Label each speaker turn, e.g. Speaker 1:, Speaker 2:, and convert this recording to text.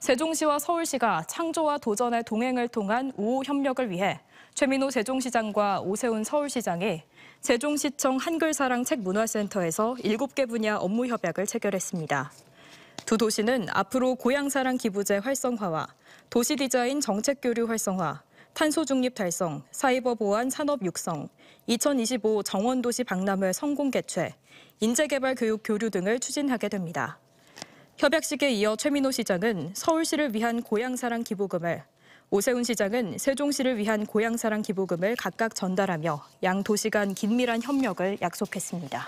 Speaker 1: 세종시와 서울시가 창조와 도전의 동행을 통한 우호 협력을 위해 최민호 세종시장과 오세훈 서울시장이 세종시청 한글사랑 책문화센터에서 7개 분야 업무 협약을 체결했습니다. 두 도시는 앞으로 고향사랑 기부제 활성화와 도시 디자인 정책 교류 활성화, 탄소 중립 달성, 사이버 보안 산업 육성, 2025 정원도시 박람회 성공 개최, 인재개발 교육 교류 등을 추진하게 됩니다. 협약식에 이어 최민호 시장은 서울시를 위한 고향사랑 기부금을, 오세훈 시장은 세종시를 위한 고향사랑 기부금을 각각 전달하며 양 도시 간 긴밀한 협력을 약속했습니다.